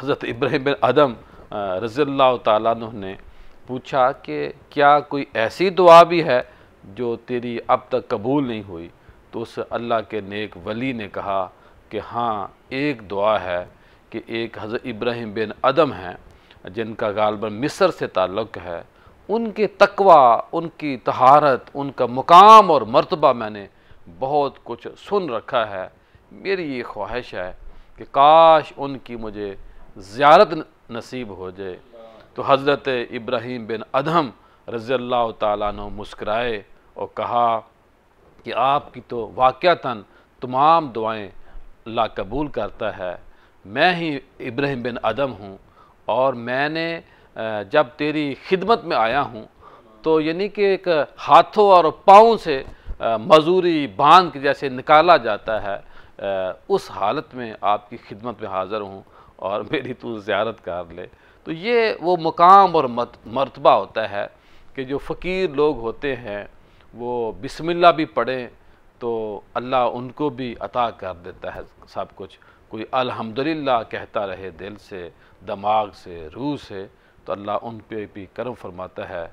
हज़रत इब्राहिम बिन आदम रज़ी अल्लाह तु ने पूछा कि क्या कोई ऐसी दुआ भी है जो तेरी अब तक कबूल नहीं हुई तो उस अल्लाह के नेक वली ने कहा कि हाँ एक दुआ है कि एक हज़रत इब्राहिम बिन अदम हैं जिनका गालबा मिस्र से ताल्लुक़ है उनके तकवा उनकी तहारत उनका मुकाम और मरतबा मैंने बहुत कुछ सुन रखा है मेरी ये ख्वाहिश है कि काश उनकी मुझे ज़्यारत नसीब हो जाए तो हज़रत इब्राहिम बिन अदहम रज़ील्ला तु मुस्कराए और कहा कि आपकी तो वाक़ता तमाम दुआएँ ला कबूल करता है मैं ही इब्राहिम बिन अदम हूँ और मैंने जब तेरी खिदमत में आया हूँ तो यानी कि एक हाथों और पाँव से मजूरी बांध के जैसे निकाला जाता है उस हालत में आपकी खिदमत में हाज़र हूँ और मेरी तू ज्यारत कर ले तो ये वो मकाम और मरतबा होता है कि जो फ़कीर लोग होते हैं वो बिसमिल्ला भी पढ़ें तो अल्लाह उनको भी अता कर देता है सब कुछ कोई अल्हम्दुलिल्लाह कहता रहे दिल से दिमाग से रूह से तो अल्लाह उन पे भी करम फरमाता है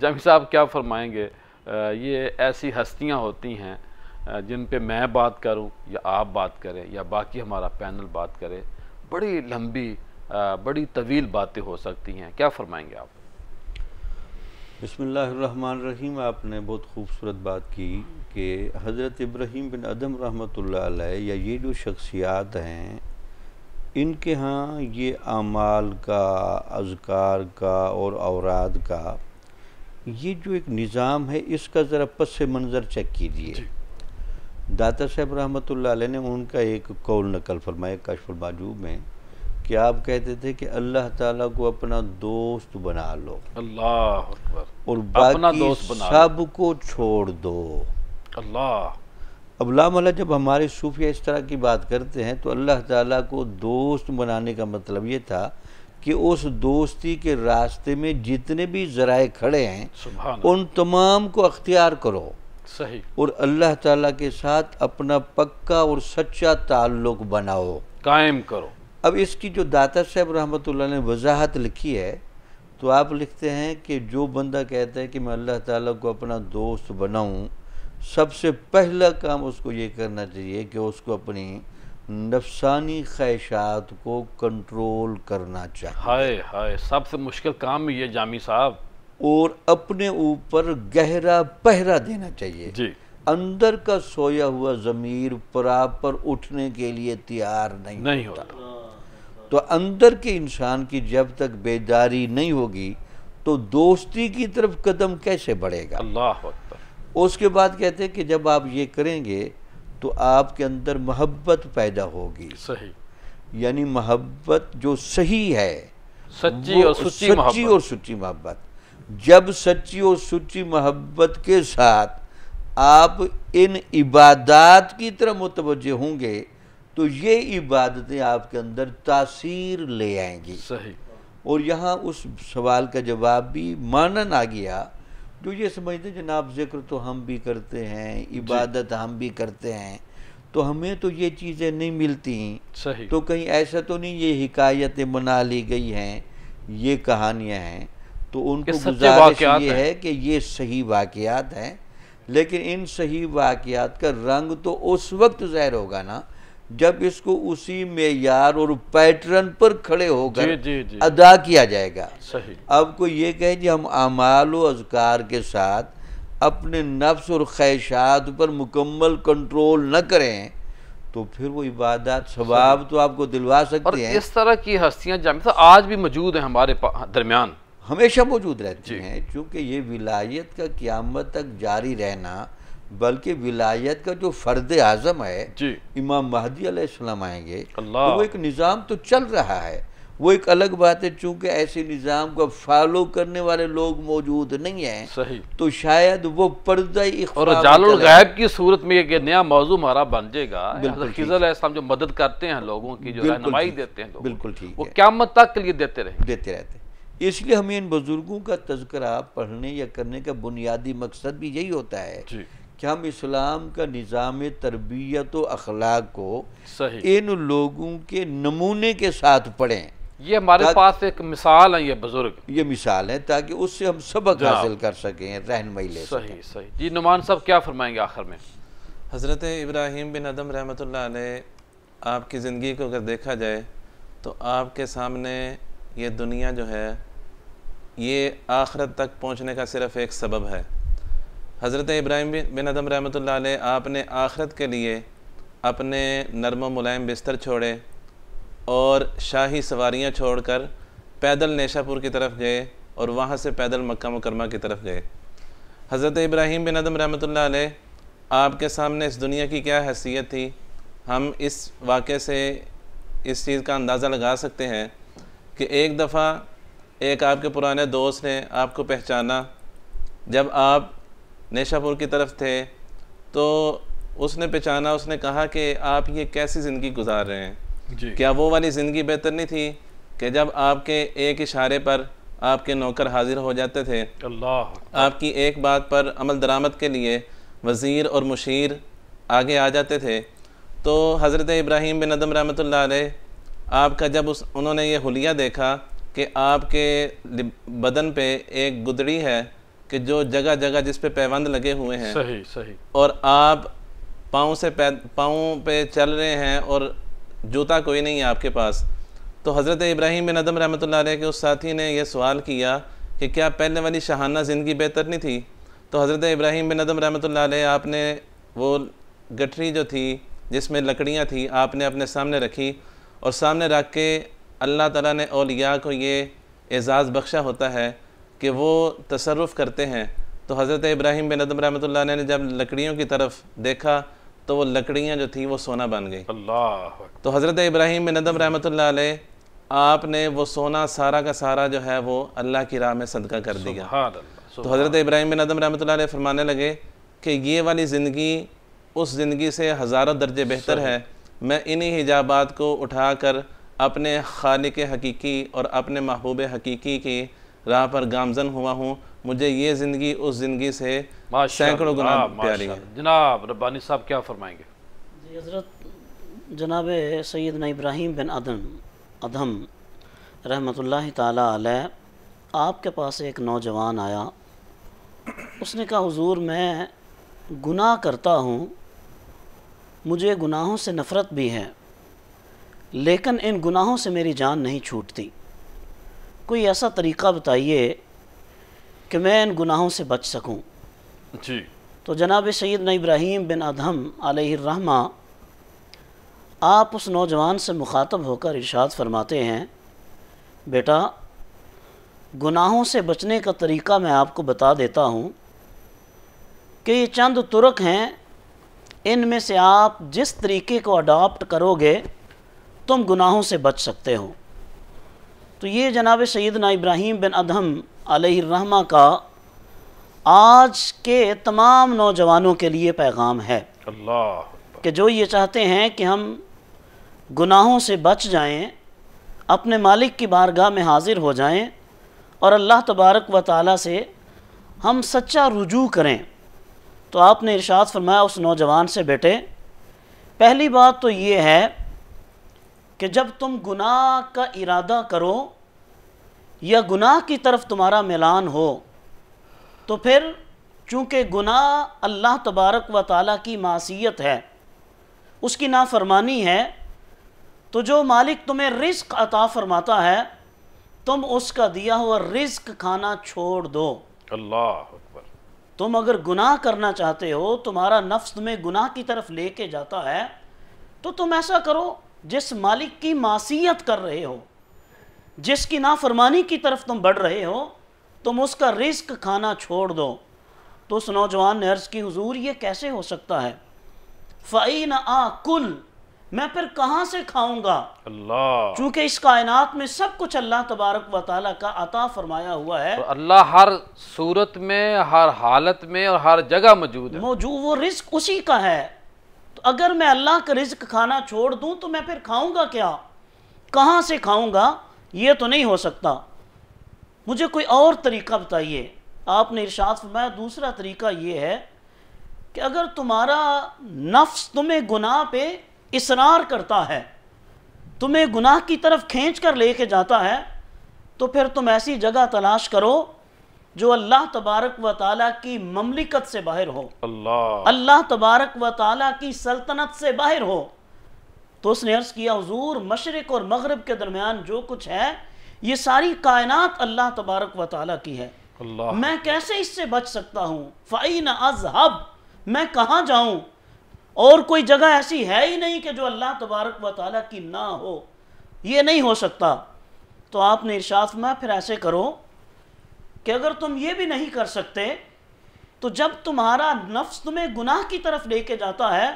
जमी साहब क्या फरमाएंगे ये ऐसी हस्तियाँ होती हैं जिन पे मैं बात करूं या आप बात करें या बाकी हमारा पैनल बात करें बड़ी लंबी बड़ी तवील बातें हो सकती हैं क्या फरमाएंगे आप बसमान रहीम आपने बहुत खूबसूरत बात की कि हज़रत इब्राहिम बिन अदम रहमत या ये जो शख्सियात हैं इनके यहाँ ये आमाल का अजकार का और औराद का ये जो एक निज़ाम है इसका ज़रा पस मंज़र चेक कीजिए दाता साहब रहमत ने उनका एक कौल नकल फरमाया कशफुल माजूब में कि आप कहते थे कि अल्लाह ताला को अपना दोस्त बना लो अल्लाह और अपना दोस्त बना सब को छोड़ दो अल्लाह अब लामला जब हमारे सूफिया इस तरह की बात करते हैं तो अल्लाह ताला को दोस्त बनाने का मतलब ये था कि उस दोस्ती के रास्ते में जितने भी जराए खड़े हैं उन तमाम को अख्तियार करो सही और अल्लाह ताला के साथ अपना पक्का और सच्चा ताल्लुक बनाओ कायम करो अब इसकी जो दाता साहब रहमत ने वजाहत लिखी है तो आप लिखते हैं कि जो बंदा कहता है कि मैं अल्लाह ताला को अपना दोस्त बनाऊं सबसे पहला काम उसको ये करना चाहिए कि उसको अपनी नफसानी ख्वाहिशात को कंट्रोल करना चाहिए हाय हाय सबसे मुश्किल काम ये जामी साहब और अपने ऊपर गहरा पहरा देना चाहिए जी अंदर का सोया हुआ ज़मीर प्रापर उठने के लिए तैयार नहीं, नहीं होता, होता। तो अंदर के इंसान की जब तक बेदारी नहीं होगी तो दोस्ती की तरफ कदम कैसे बढ़ेगा अल्लाह उसके बाद कहते हैं कि जब आप ये करेंगे तो आपके अंदर मोहब्बत पैदा होगी सही यानी मोहब्बत जो सही है सच्ची और सच्ची सच्ची और सच्ची मोहब्बत जब सच्ची और सच्ची मोहब्बत के साथ आप इन इबादत की तरह मुतवजे होंगे तो ये इबादतें आपके अंदर तासीर ले आएंगी सही और यहाँ उस सवाल का जवाब भी मानन आ गया जो ये समझते जनाब जिक्र तो हम भी करते हैं इबादत हम भी करते हैं तो हमें तो ये चीज़ें नहीं मिलती सही तो कहीं ऐसा तो नहीं ये हिकायतें बना ली गई हैं ये कहानियाँ हैं तो उनको गुजारिश ये है कि ये सही वाकयात हैं लेकिन इन सही वाक़ात का रंग तो उस वक्त ज़ाहिर होगा ना जब इसको उसी मैार और पैटर्न पर खड़े होकर अदा किया जाएगा सही अब को ये कहे जी हम अमाल अजकार के साथ अपने नफ्स और ख्वाहिशात पर मुकम्मल कंट्रोल न करें तो फिर वो इबादत सवाब तो आपको दिलवा सकते और हैं इस तरह की हस्तियां जामिया तो आज भी मौजूद हैं हमारे दरमियान हमेशा मौजूद रहती हैं क्योंकि ये विलायत का क़्यामत तक जारी रहना बल्कि विलायत का जो फर्द आज़म है इमाम महदी अलैहिस्सलाम आएंगे तो वो एक निज़ाम तो चल रहा है वो एक अलग बात है चूंकि ऐसे निज़ाम को फॉलो करने वाले लोग मौजूद नहीं हैं सही तो शायद वो पर्दा गायब की सूरत में एक नया मौजू हमारा बन जाएगा जो मदद करते हैं लोगों की जो रहनमाई देते हैं बिल्कुल ठीक वो क्या तक के लिए देते रहे देते रहते इसलिए हमें इन बुजुर्गों का तस्करा पढ़ने या करने का बुनियादी मकसद भी यही होता है कि हम इस्लाम का निज़ाम तरबियत अखलाक को इन लोगों के नमूने के साथ पढ़ें ये हमारे पास एक मिसाल है ये बुजुर्ग ये मिसाल है ताकि उससे हम सबक हासिल कर सकें रहनमई ले सही सही जी नुमान साहब क्या फरमाएंगे आखिर में हज़रत इब्राहिम बिन अदम रहमत आपकी ज़िंदगी को अगर देखा जाए तो आपके सामने ये दुनिया जो है ये आखरत तक पहुँचने का सिर्फ़ एक सबब है हज़रत इब्राहिम बिन अदम रहमत आपने आखरत के लिए अपने नरम मुलायम बिस्तर छोड़े और शाही सवारियाँ छोड़ कर पैदल नेशापुर की तरफ गए और वहाँ से पैदल मक्का मुकरमा की तरफ गए हज़रत इब्राहिम बिन अदम रहमत आपके सामने इस दुनिया की क्या हैसियत थी हम इस वाक़े से इस चीज़ का अंदाज़ा लगा सकते हैं कि एक दफ़ा एक आपके पुराने दोस्त ने आपको पहचाना जब आप नेशापुर की तरफ थे तो उसने पहचाना उसने कहा कि आप ये कैसी ज़िंदगी गुजार रहे हैं क्या वो वाली ज़िंदगी बेहतर नहीं थी कि जब आपके एक इशारे पर आपके नौकर हाजिर हो जाते थे अल्लाह आपकी एक बात पर अमल दरामद के लिए वज़ीर और मुशीर आगे आ जाते थे तो हज़रत इब्राहिम बिन नदम रहमत आपका जब उस उन्होंने ये हुलिया देखा कि आपके बदन पे एक गुदड़ी है कि जो जगह जगह जिस पे पैबंद लगे हुए हैं सही सही और आप पाँव से पाँव पे चल रहे हैं और जूता कोई नहीं है आपके पास तो हज़रत इब्राहिम बिन अदम रहमत के उस साथी ने यह सवाल किया कि क्या पहले वाली शहाना ज़िंदगी बेहतर नहीं थी तो हज़रत इब्राहिम बिन अदम रहमत आपने वो गठरी जो थी जिसमें लकड़ियाँ थी आपने अपने सामने रखी और सामने रख के अल्लाह तला ने अलिया को ये एज़ाज़ बख्शा होता है कि वो तसरफ़ करते हैं तो हज़रत इब्राहिम बिन अदम रहमत ने जब लकड़ियों की तरफ देखा तो वो लकड़ियाँ जो थी वो सोना बन गई अल्लाह तो हज़रत इब्राहिम बिन अदम रहमत आपने वो सोना सारा का सारा जो है वो अल्लाह की राह में सदका कर दिया तो हज़रत इब्राहिम बिन अदम रहमत फरमाने लगे कि ये वाली ज़िंदगी उस ज़िंदगी से हज़ारों दर्जे बेहतर है मैं इन्हीं हिजाबात को उठा कर अपने खालिक हकीकी और अपने महबूब हकीकी की राह पर गामजन हुआ हूँ मुझे ये ज़िंदगी उस ज़िंदगी से सैकड़ों गुना प्यारी है जनाब रब्बानी साहब क्या फरमाएंगे जी हज़रत जनाब सैदना इब्राहिम बिन अदम अदम रहमतुल्लाह ताला आपके पास एक नौजवान आया उसने कहा हुजूर मैं गुनाह करता हूँ मुझे गुनाहों से नफ़रत भी है लेकिन इन गुनाहों से मेरी जान नहीं छूटती कोई ऐसा तरीका बताइए कि मैं इन गुनाहों से बच सकूं जी तो जनाब न इब्राहिम बिन अदहम रहमा आप उस नौजवान से मुखातब होकर इर्शाद फरमाते हैं बेटा गुनाहों से बचने का तरीका मैं आपको बता देता हूँ कि ये चंद तुरक हैं इनमें से आप जिस तरीके को अडॉप्ट करोगे तुम गुनाहों से बच सकते हो तो ये जनाब सैदना इब्राहीम बिन अदहम अलहमा का आज के तमाम नौजवानों के लिए पैगाम है अल्लाह कि जो ये चाहते हैं कि हम गुनाहों से बच जाएं, अपने मालिक की बारगाह में हाजिर हो जाएं और अल्लाह तबारक व ताली से हम सच्चा रुजू करें तो आपने इरशाद फरमाया उस नौजवान से बेटे पहली बात तो ये है कि जब तुम गुनाह का इरादा करो या गुनाह की तरफ तुम्हारा मिलान हो तो फिर चूँकि गुनाह अल्लाह तबारक व ताली की मासीत है उसकी नाफरमानी है तो जो मालिक तुम्हें रिस्क अता फरमाता है तुम उसका दिया हुआ रिस्क खाना छोड़ दो अल्लाह अकबर तुम अगर गुनाह करना चाहते हो तुम्हारा नफ्स तुम्हें गुनाह की तरफ लेके जाता है तो तुम ऐसा करो जिस मालिक की मासीत कर रहे हो जिसकी नाफरमानी की तरफ तुम बढ़ रहे हो तुम उसका रिस्क खाना छोड़ दो तो उस नौजवान ने अर्ज़ की हुजूर ये कैसे हो सकता है फीन आ कुल मैं फिर कहाँ से खाऊंगा अल्लाह चूंकि इस कायनात में सब कुछ अल्लाह तबारक व ताली का अता फरमाया हुआ है तो अल्लाह हर सूरत में हर हालत में और हर जगह मौजूद है मौजूद वो रिस्क उसी का है तो अगर मैं अल्लाह का रिज्क खाना छोड़ दूँ तो मैं फिर खाऊंगा क्या कहाँ से खाऊंगा ये तो नहीं हो सकता मुझे कोई और तरीका बताइए आपने इरशाद फरमाया दूसरा तरीका ये है कि अगर तुम्हारा नफ्स तुम्हें गुनाह पे इसरार करता है तुम्हें गुनाह की तरफ खींच कर लेके जाता है तो फिर तुम ऐसी जगह तलाश करो जो अल्लाह तबारक व ताला की ममलिकत से बाहर हो अल्लाह अल्लाह तबारक व ताला की सल्तनत से बाहर हो तो उसने अर्ज़ किया हजूर मशरक़ और मगरब के दरमियान जो कुछ है ये सारी कायनात अल्लाह तबारक व ताला की है अल्लाह मैं कैसे इससे बच सकता हूँ फ़ाइन अजहब मैं कहाँ जाऊँ और कोई जगह ऐसी है ही नहीं कि जो अल्लाह तबारक व ताली की ना हो ये नहीं हो सकता तो आपने इर्शाद में फिर ऐसे करो कि अगर तुम ये भी नहीं कर सकते तो जब तुम्हारा नफ्स तुम्हें गुनाह की तरफ लेके जाता है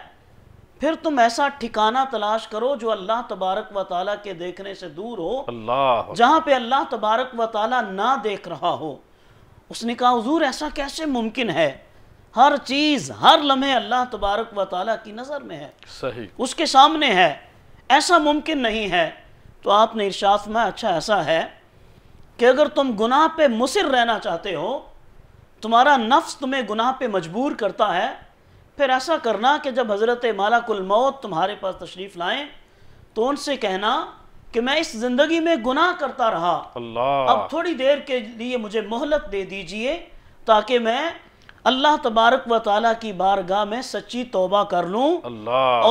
फिर तुम ऐसा ठिकाना तलाश करो जो अल्लाह तबारक व ताला के देखने से दूर हो अल्लाह जहां पे अल्लाह तबारक व ताला ना देख रहा हो उसने कहा हजूर ऐसा कैसे मुमकिन है हर चीज़ हर लम्हे अल्लाह तबारक व ताला की नज़र में है सही उसके सामने है ऐसा मुमकिन नहीं है तो आपने इर्शाद में अच्छा ऐसा है कि अगर तुम गुनाह पे मुसर रहना चाहते हो तुम्हारा नफ्स तुम्हें गुनाह पे मजबूर करता है फिर ऐसा करना कि जब हज़रत मौत तुम्हारे पास तशरीफ़ लाएं तो उनसे कहना कि मैं इस ज़िंदगी में गुनाह करता रहा अल्लाह अब थोड़ी देर के लिए मुझे मोहलत दे दीजिए ताकि मैं अल्लाह तबारक व ताली की बारगाह में सच्ची तोबा कर लूँ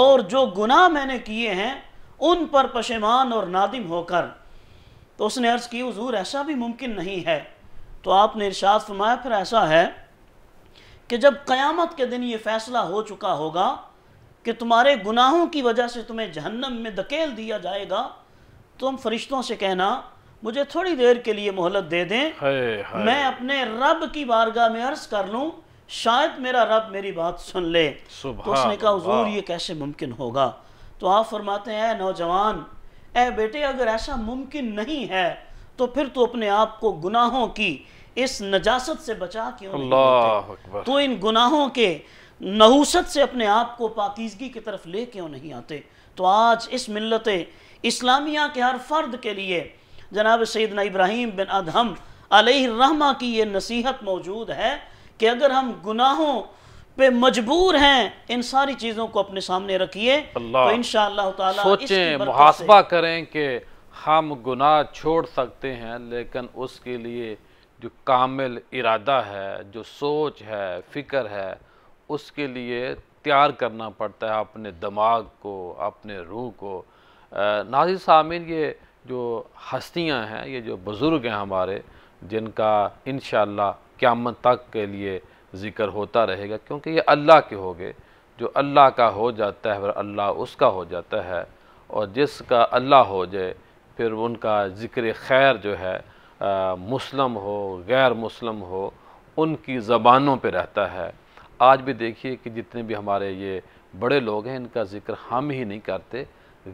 और जो गुनाह मैंने किए हैं उन पर पशेमान और नादिम होकर तो उसने अर्ज़ की हजूर ऐसा भी मुमकिन नहीं है तो आपने इर्शाद फरमाया फिर ऐसा है कि जब क़यामत के दिन ये फ़ैसला हो चुका होगा कि तुम्हारे गुनाहों की वजह से तुम्हें जहन्नम में धकेल दिया जाएगा तुम तो फरिश्तों से कहना मुझे थोड़ी देर के लिए मोहलत दे दें है, है। मैं अपने रब की बारगाह में अर्ज़ कर लूं शायद मेरा रब मेरी बात सुन ले तो उसने कहा हजूर ये कैसे मुमकिन होगा तो आप फरमाते हैं नौजवान ऐ बेटे अगर ऐसा मुमकिन नहीं है तो फिर तो अपने आप को गुनाहों की इस नजासत से बचा क्यों नहीं तो इन गुनाहों के नहूसत से अपने आप को पाकिजगी की तरफ ले क्यों नहीं आते तो आज इस मिलत इस्लामिया के हर फर्द के लिए जनाब सैदना इब्राहिम बिन अदहम रहमा की ये नसीहत मौजूद है कि अगर हम गुनाहों पे मजबूर हैं इन सारी चीज़ों को अपने सामने रखिए तो इन सोचें मुहासबा करें कि हम गुनाह छोड़ सकते हैं लेकिन उसके लिए जो कामिल इरादा है जो सोच है फ़िक्र है उसके लिए तैयार करना पड़ता है अपने दिमाग को अपने रूह को नाजी सामिन ये जो हस्तियां हैं ये जो बुज़ुर्ग हैं हमारे जिनका इन श्याम तक के लिए ज़िक्र होता रहेगा क्योंकि ये अल्लाह के हो गए जो अल्लाह का हो जाता है और अल्लाह उसका हो जाता है और जिसका अल्लाह हो जाए फिर उनका ज़िक्र खैर जो है मुस्लिम हो गैर मुस्लिम हो उनकी ज़बानों पे रहता है आज भी देखिए कि जितने भी हमारे ये बड़े लोग हैं इनका ज़िक्र हम ही नहीं करते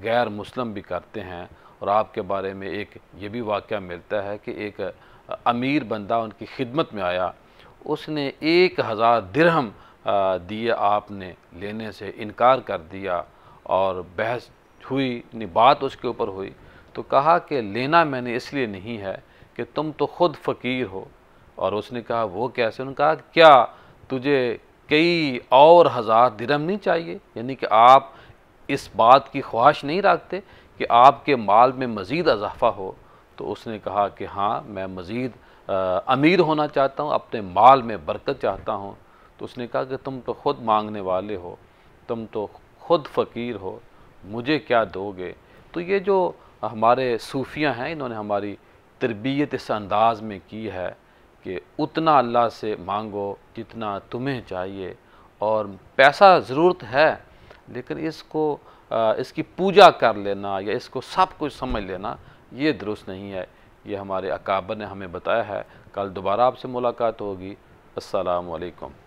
गैर मुस्लिम भी करते हैं और आपके बारे में एक ये भी वाक़ मिलता है कि एक अमीर बंदा उनकी खिदमत में आया उसने एक हज़ार दिरहम दिए आपने लेने से इनकार कर दिया और बहस हुई बात उसके ऊपर हुई तो कहा कि लेना मैंने इसलिए नहीं है कि तुम तो ख़ुद फ़कीर हो और उसने कहा वो कैसे उन्होंने कहा क्या तुझे कई और हज़ार दिरहम नहीं चाहिए यानी कि आप इस बात की ख्वाहिश नहीं रखते कि आपके माल में मज़ीद अजाफा हो तो उसने कहा कि हाँ मैं मज़ीद अमीर होना चाहता हूँ अपने माल में बरकत चाहता हूँ तो उसने कहा कि तुम तो खुद मांगने वाले हो तुम तो खुद फ़कीर हो मुझे क्या दोगे तो ये जो हमारे सूफियाँ हैं इन्होंने हमारी तरबियत इस अंदाज़ में की है कि उतना अल्लाह से मांगो जितना तुम्हें चाहिए और पैसा ज़रूरत है लेकिन इसको इसकी पूजा कर लेना या इसको सब कुछ समझ लेना ये दुरुस्त नहीं है ये हमारे अकाबर ने हमें बताया है कल दोबारा आपसे मुलाकात होगी असलकम